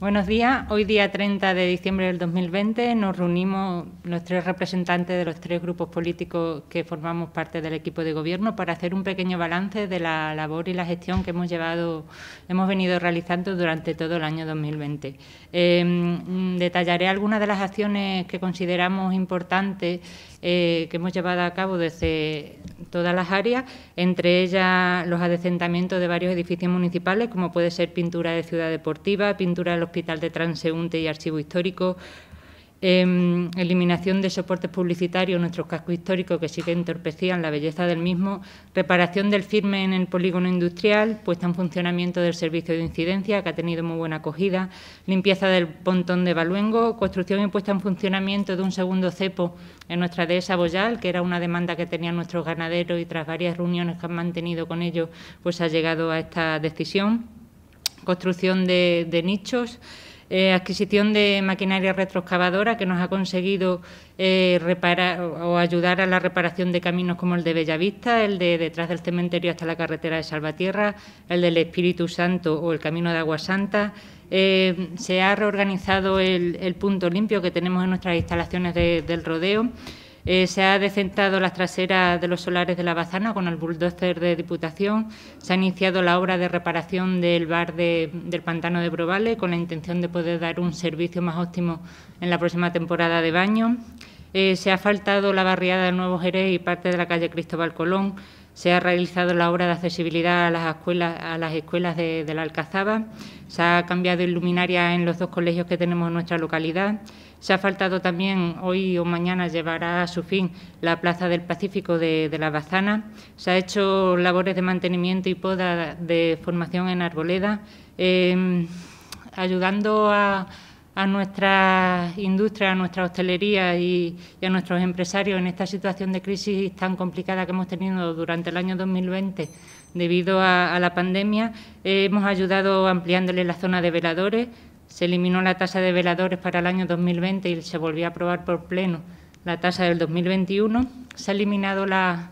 Buenos días. Hoy día 30 de diciembre del 2020 nos reunimos los tres representantes de los tres grupos políticos que formamos parte del equipo de gobierno para hacer un pequeño balance de la labor y la gestión que hemos llevado, hemos venido realizando durante todo el año 2020. Eh, em, detallaré algunas de las acciones que consideramos importantes eh, que hemos llevado a cabo desde todas las áreas, entre ellas los adecentamientos de varios edificios municipales, como puede ser pintura de ciudad deportiva, pintura del hospital de transeúnte y archivo histórico, Em, eliminación de soportes publicitarios en nuestros cascos históricos que sí que entorpecían la belleza del mismo, reparación del firme en el polígono industrial, puesta en funcionamiento del servicio de incidencia, que ha tenido muy buena acogida, limpieza del pontón de Baluengo, construcción y puesta en funcionamiento de un segundo cepo en nuestra dehesa Boyal, que era una demanda que tenían nuestros ganaderos y tras varias reuniones que han mantenido con ellos, pues ha llegado a esta decisión, construcción de nichos. Eh, adquisición de maquinaria retroexcavadora que nos ha conseguido eh, reparar o ayudar a la reparación de caminos como el de Bellavista, el de detrás del cementerio hasta la carretera de Salvatierra, el del Espíritu Santo o el camino de Agua Santa. Eh, se ha reorganizado el, punto limpio que tenemos en nuestras instalaciones del rodeo eh, se ha decentado las traseras de los solares de la Bazana con el bulldozer de Diputación. Se ha iniciado la obra de reparación del bar del pantano de Provale con la intención de poder dar un servicio más óptimo en la próxima temporada de baño. Eh, se ha faltado la barriada de Nuevo Jerez y parte de la calle Cristóbal Colón. Se ha realizado la obra de accesibilidad a las escuelas, a las escuelas de la Alcazaba. Se ha cambiado iluminaria en los dos colegios que tenemos en nuestra localidad se ha faltado también, hoy o mañana llevará a su fin la Plaza del Pacífico de, La Bazana. Se ha hecho labores de mantenimiento y poda de formación en Arboleda, em, ayudando a, nuestra industria, a nuestra hostelería y, a nuestros empresarios en esta situación de crisis tan complicada que hemos tenido durante el año 2020 debido a, la pandemia. Eh, hemos ayudado ampliándole la zona de veladores, se eliminó la tasa de veladores para el año 2020 y se volvió a aprobar por pleno la tasa del 2021. Se ha eliminado la,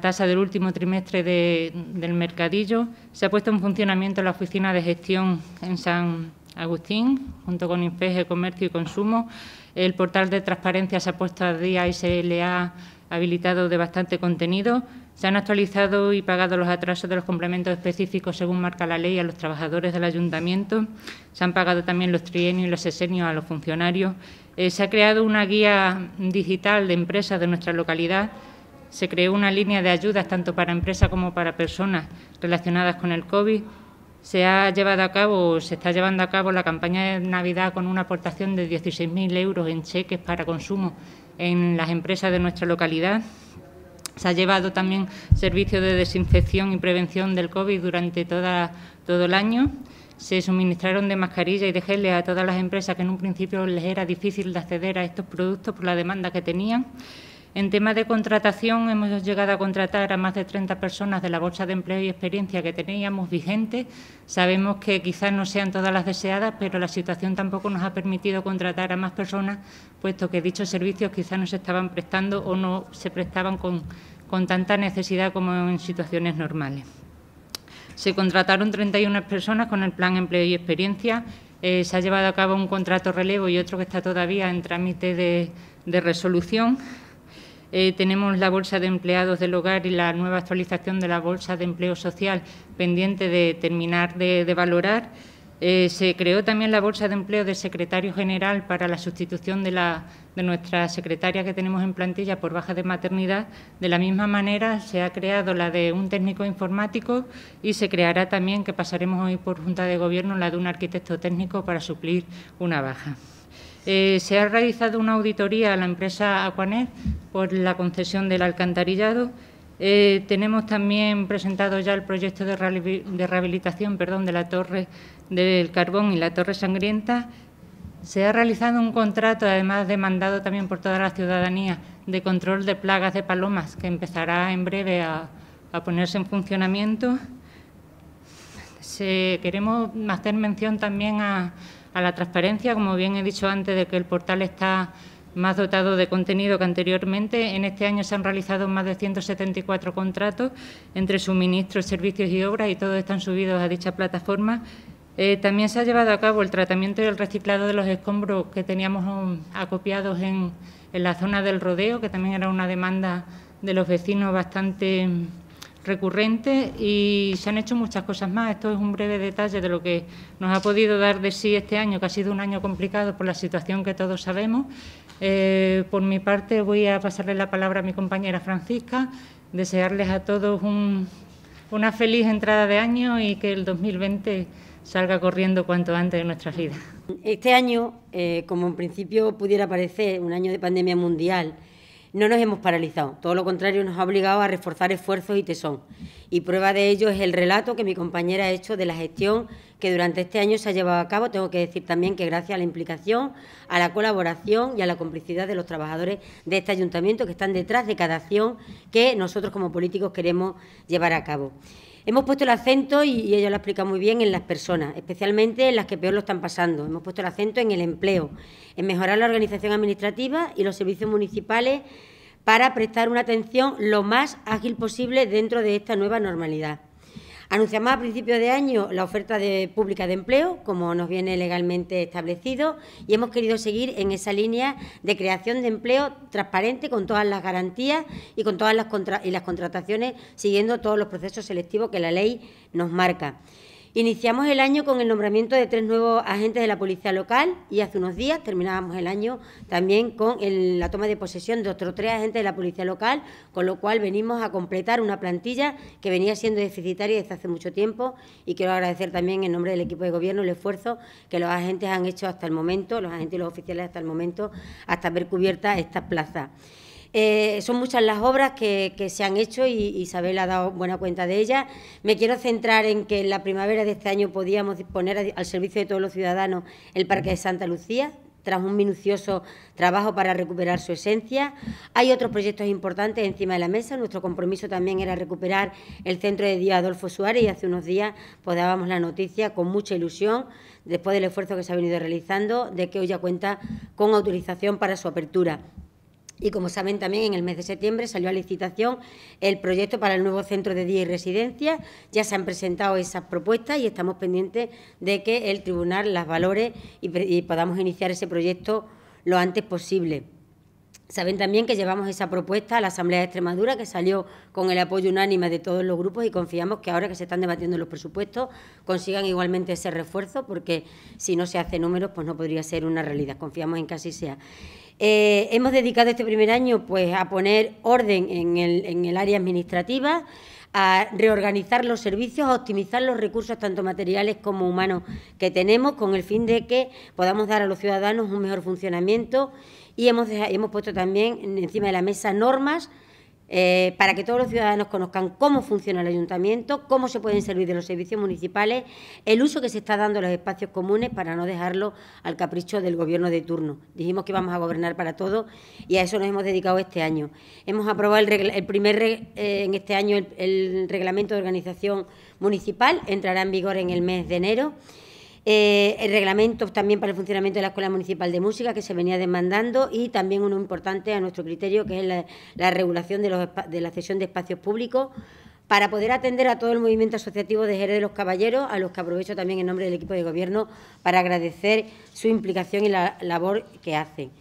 tasa del último trimestre del mercadillo. Se ha puesto en funcionamiento la oficina de gestión en San Agustín, junto con de Comercio y Consumo. El portal de transparencia se ha puesto a día y se le ha habilitado de bastante contenido. Se han actualizado y pagado los atrasos de los complementos específicos según marca la ley a los trabajadores del ayuntamiento. Se han pagado también los trienios y los sesenios a los funcionarios. Eh, se ha creado una guía digital de empresas de nuestra localidad. Se creó una línea de ayudas tanto para empresas como para personas relacionadas con el COVID. Se ha llevado a cabo, o se está llevando a cabo la campaña de Navidad con una aportación de 16.000 euros en cheques para consumo en las empresas de nuestra localidad. Se ha llevado también servicio de desinfección y prevención del COVID durante todo el año. Se suministraron de mascarilla y de gel a todas las empresas que en un principio les era difícil de acceder a estos productos por la demanda que tenían. En tema de contratación, hemos llegado a contratar a más de 30 personas de la bolsa de empleo y experiencia que teníamos vigente. Sabemos que quizás no sean todas las deseadas, pero la situación tampoco nos ha permitido contratar a más personas, puesto que dichos servicios quizás no se estaban prestando o no se prestaban con, tanta necesidad como en situaciones normales. Se contrataron 31 personas con el plan empleo y experiencia. Eh, se ha llevado a cabo un contrato relevo y otro que está todavía en trámite de resolución. Eh, tenemos la bolsa de empleados del hogar y la nueva actualización de la bolsa de empleo social pendiente de terminar de, valorar. Eh, se creó también la bolsa de empleo del secretario general para la sustitución de, la, de nuestra secretaria que tenemos en plantilla por baja de maternidad. De la misma manera, se ha creado la de un técnico informático y se creará también, que pasaremos hoy por Junta de Gobierno, la de un arquitecto técnico para suplir una baja. Eh, se ha realizado una auditoría a la empresa Aquanet por la concesión del alcantarillado. Eh, tenemos también presentado ya el proyecto de, rehabilitación perdón, de la Torre del Carbón y la Torre Sangrienta. Se ha realizado un contrato, además demandado también por toda la ciudadanía, de control de plagas de palomas, que empezará en breve a, ponerse en funcionamiento. queremos hacer mención también a, a la transparencia, como bien he dicho antes, de que el portal está más dotado de contenido que anteriormente. En este año se han realizado más de 174 contratos entre suministros, servicios y obras y todos están subidos a dicha plataforma. Eh, también se ha llevado a cabo el tratamiento y el reciclado de los escombros que teníamos um, acopiados en, en la zona del rodeo, que también era una demanda de los vecinos bastante recurrente y se han hecho muchas cosas más. Esto es un breve detalle de lo que nos ha podido dar de sí este año, que ha sido un año complicado por la situación que todos sabemos. Eh, por mi parte voy a pasarle la palabra a mi compañera Francisca, desearles a todos una feliz entrada de año y que el 2020 salga corriendo cuanto antes de nuestras vidas. Este año, eh, como en principio pudiera parecer un año de pandemia mundial, no nos hemos paralizado, todo lo contrario nos ha obligado a reforzar esfuerzos y tesón. Y prueba de ello es el relato que mi compañera ha hecho de la gestión que durante este año se ha llevado a cabo. Tengo que decir también que gracias a la implicación, a la colaboración y a la complicidad de los trabajadores de este ayuntamiento que están detrás de cada acción que nosotros como políticos queremos llevar a cabo. Hemos puesto el acento, y ella lo explica muy bien, en las personas, especialmente en las que peor lo están pasando. Hemos puesto el acento en el empleo, en mejorar la organización administrativa y los servicios municipales para prestar una atención lo más ágil posible dentro de esta nueva normalidad. Anunciamos a principios de año la oferta de, pública de empleo, como nos viene legalmente establecido, y hemos querido seguir en esa línea de creación de empleo transparente, con todas las garantías y con todas las, y las contrataciones, siguiendo todos los procesos selectivos que la ley nos marca. Iniciamos el año con el nombramiento de tres nuevos agentes de la policía local y hace unos días terminábamos el año también con la toma de posesión de otros tres agentes de la policía local, con lo cual venimos a completar una plantilla que venía siendo deficitaria desde hace mucho tiempo y quiero agradecer también en nombre del equipo de gobierno el esfuerzo que los agentes han hecho hasta el momento, los agentes y los oficiales hasta el momento, hasta ver cubierta estas plazas. Eh, son muchas las obras que, se han hecho y Isabel ha dado buena cuenta de ellas. Me quiero centrar en que en la primavera de este año podíamos disponer al servicio de todos los ciudadanos el Parque de Santa Lucía, tras un minucioso trabajo para recuperar su esencia. Hay otros proyectos importantes encima de la mesa. Nuestro compromiso también era recuperar el centro de día Adolfo Suárez y hace unos días podábamos pues, dábamos la noticia con mucha ilusión, después del esfuerzo que se ha venido realizando, de que hoy ya cuenta con autorización para su apertura. Y como saben también, en el mes de septiembre salió a licitación el proyecto para el nuevo centro de día y residencia. Ya se han presentado esas propuestas y estamos pendientes de que el tribunal las valore y, y podamos iniciar ese proyecto lo antes posible. Saben también que llevamos esa propuesta a la Asamblea de Extremadura, que salió con el apoyo unánime de todos los grupos y confiamos que ahora que se están debatiendo los presupuestos consigan igualmente ese refuerzo, porque si no se hace números, pues no podría ser una realidad. Confiamos en que así sea. Eh, hemos dedicado este primer año pues, a poner orden en el, en el área administrativa, a reorganizar los servicios, a optimizar los recursos tanto materiales como humanos que tenemos, con el fin de que podamos dar a los ciudadanos un mejor funcionamiento y hemos, puesto también encima de la mesa normas eh, para que todos los ciudadanos conozcan cómo funciona el ayuntamiento, cómo se pueden servir de los servicios municipales, el uso que se está dando a los espacios comunes para no dejarlo al capricho del gobierno de turno. Dijimos que íbamos a gobernar para todos y a eso nos hemos dedicado este año. Hemos aprobado el, primer eh, en este año el reglamento de organización municipal, entrará en vigor en el mes de enero. Eh, el reglamento también para el funcionamiento de la Escuela Municipal de Música que se venía demandando y también uno importante a nuestro criterio que es la, regulación de, de la cesión de espacios públicos para poder atender a todo el movimiento asociativo de Jerez de los Caballeros, a los que aprovecho también en nombre del equipo de gobierno para agradecer su implicación y la labor que hacen.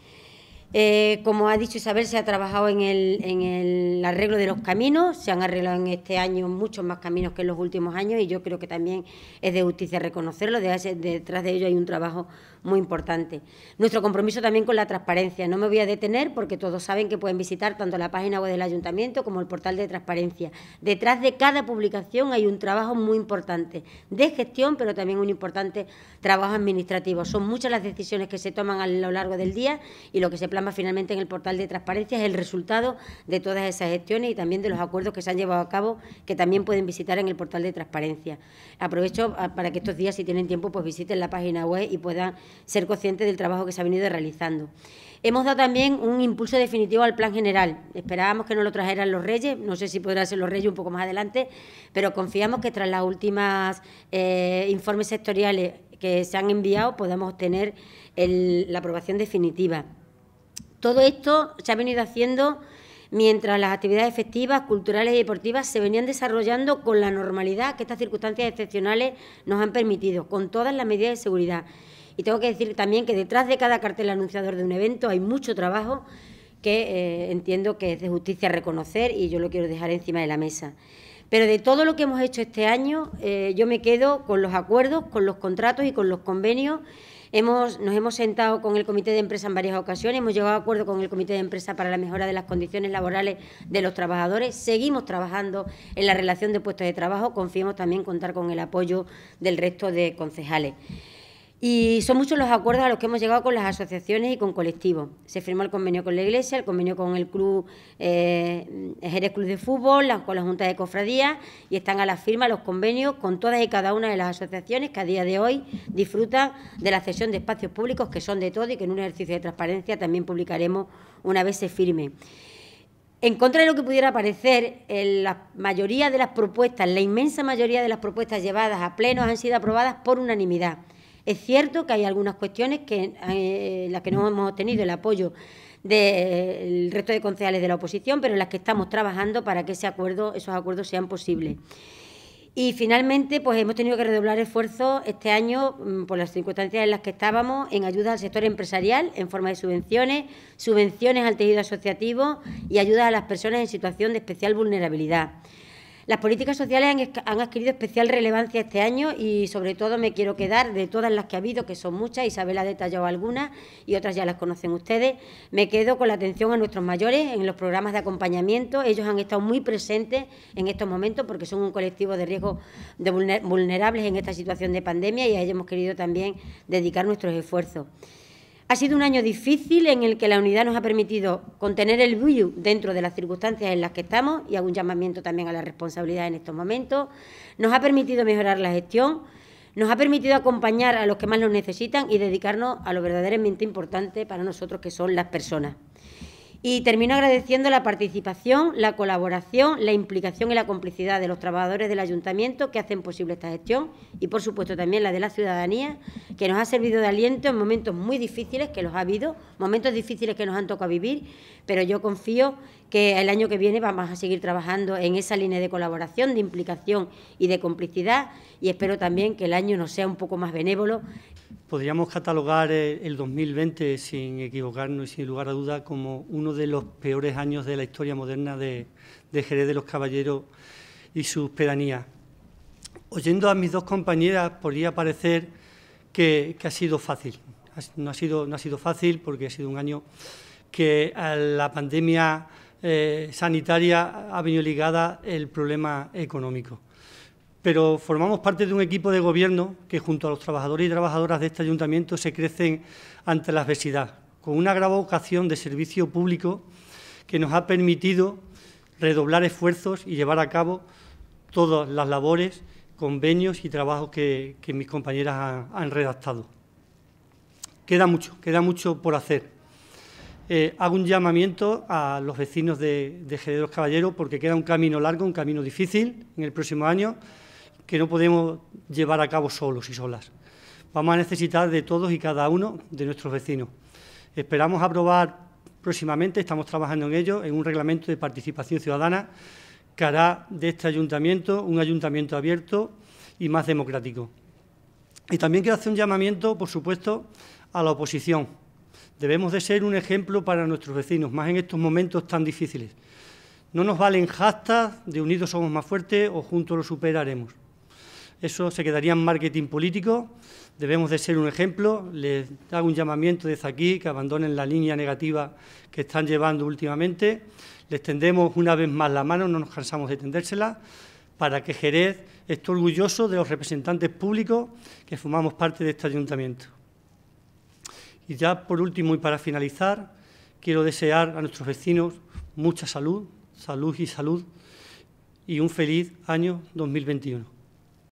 Eh, como ha dicho Isabel, se ha trabajado en el, en el arreglo de los caminos, se han arreglado en este año muchos más caminos que en los últimos años y yo creo que también es de justicia reconocerlo, detrás de ello hay un trabajo muy importante. Nuestro compromiso también con la transparencia. No me voy a detener porque todos saben que pueden visitar tanto la página web del ayuntamiento como el portal de transparencia. Detrás de cada publicación hay un trabajo muy importante de gestión, pero también un importante trabajo administrativo. Son muchas las decisiones que se toman a lo largo del día y lo que se plasma finalmente en el portal de transparencia es el resultado de todas esas gestiones y también de los acuerdos que se han llevado a cabo que también pueden visitar en el portal de transparencia. Aprovecho ah, para que estos días, si tienen tiempo, pues visiten la página web y puedan ser conscientes del trabajo que se ha venido realizando. Hemos dado también un impulso definitivo al plan general. Esperábamos que no lo trajeran los Reyes, no sé si podrá ser los Reyes un poco más adelante, pero confiamos que tras las últimas eh, informes sectoriales que se han enviado podamos tener la aprobación definitiva. Todo esto se ha venido haciendo mientras las actividades efectivas culturales y deportivas se venían desarrollando con la normalidad que estas circunstancias excepcionales nos han permitido, con todas las medidas de seguridad. Y tengo que decir también que detrás de cada cartel anunciador de un evento hay mucho trabajo que eh, entiendo que es de justicia reconocer y yo lo quiero dejar encima de la mesa. Pero de todo lo que hemos hecho este año, eh, yo me quedo con los acuerdos, con los contratos y con los convenios. nos hemos sentado con el Comité de Empresa en varias ocasiones, hemos llegado a acuerdo con el Comité de Empresa para la mejora de las condiciones laborales de los trabajadores. Seguimos trabajando en la relación de puestos de trabajo. Confiemos también contar con el apoyo del resto de concejales. Y son muchos los acuerdos a los que hemos llegado con las asociaciones y con colectivos. Se firmó el convenio con la Iglesia, el convenio con el Club eh, Jerez Club de Fútbol, con la Junta de Cofradías y están a la firma los convenios con todas y cada una de las asociaciones que a día de hoy disfrutan de la cesión de espacios públicos que son de todo y que en un ejercicio de transparencia también publicaremos una vez se firme. En contra de lo que pudiera parecer, la mayoría de las propuestas, la inmensa mayoría de las propuestas llevadas a plenos han sido aprobadas por unanimidad. Es cierto que hay algunas cuestiones que, en eh, las que no hemos obtenido el apoyo del resto de concejales de la oposición, pero en las que estamos trabajando para que ese acuerdo, esos acuerdos sean posibles. Y finalmente, pues hemos tenido que redoblar esfuerzos este año, mm, por las circunstancias en las que estábamos, en ayuda al sector empresarial en forma de subvenciones, subvenciones al tejido asociativo y ayuda a las personas en situación de especial vulnerabilidad. Las políticas sociales han, adquirido especial relevancia este año y sobre todo me quiero quedar de todas las que ha habido, que son muchas, Isabel ha detallado algunas y otras ya las conocen ustedes, me quedo con la atención a nuestros mayores en los programas de acompañamiento. Ellos han estado muy presentes en estos momentos porque son un colectivo de riesgo de vulnerables en esta situación de pandemia y a ellos hemos querido también dedicar nuestros esfuerzos. Ha sido un año difícil en el que la unidad nos ha permitido contener el virus dentro de las circunstancias en las que estamos y hago un llamamiento también a la responsabilidad en estos momentos. Nos ha permitido mejorar la gestión, nos ha permitido acompañar a los que más lo necesitan y dedicarnos a lo verdaderamente importante para nosotros, que son las personas. Y termino agradeciendo la participación, la colaboración, la implicación y la complicidad de los trabajadores del ayuntamiento que hacen posible esta gestión y, por supuesto, también la de la ciudadanía, que nos ha servido de aliento en momentos muy difíciles, que los ha habido, momentos difíciles que nos han tocado vivir, pero yo confío que el año que viene vamos a seguir trabajando en esa línea de colaboración, de implicación y de complicidad y espero también que el año nos sea un poco más benévolo podríamos catalogar eh, el 2020, sin equivocarnos y sin lugar a duda, como uno de los peores años de la historia moderna de, Jerez de los Caballeros y sus pedanías. Oyendo a mis dos compañeras, podría parecer que, ha sido fácil. No ha sido, no ha sido fácil porque ha sido un año que a la pandemia eh, sanitaria ha venido ligada el problema económico pero formamos parte de un equipo de gobierno que junto a los trabajadores y trabajadoras de este ayuntamiento se crecen ante la adversidad, con una grave vocación de servicio público que nos ha permitido redoblar esfuerzos y llevar a cabo todas las labores, convenios y trabajos que, mis compañeras han, redactado. Queda mucho, queda mucho por hacer. Eh, hago un llamamiento a los vecinos de, de Caballero... porque queda un camino largo, un camino difícil en el próximo año que no podemos llevar a cabo solos y solas. Vamos a necesitar de todos y cada uno de nuestros vecinos. Esperamos aprobar próximamente, estamos trabajando en ello, en un reglamento de participación ciudadana que hará de este ayuntamiento un ayuntamiento abierto y más democrático. Y también quiero hacer un llamamiento, por supuesto, a la oposición. Debemos de ser un ejemplo para nuestros vecinos, más en estos momentos tan difíciles. No nos valen hashtags de unidos somos más fuertes o juntos lo superaremos. Eso se quedaría en marketing político. Debemos de ser un ejemplo. Les hago un llamamiento desde aquí que abandonen la línea negativa que están llevando últimamente. Les tendemos una vez más la mano, no nos cansamos de tendérsela, para que Jerez esté orgulloso de los representantes públicos que formamos parte de este ayuntamiento. Y ya por último y para finalizar, quiero desear a nuestros vecinos mucha salud, salud y salud, y un feliz año 2021.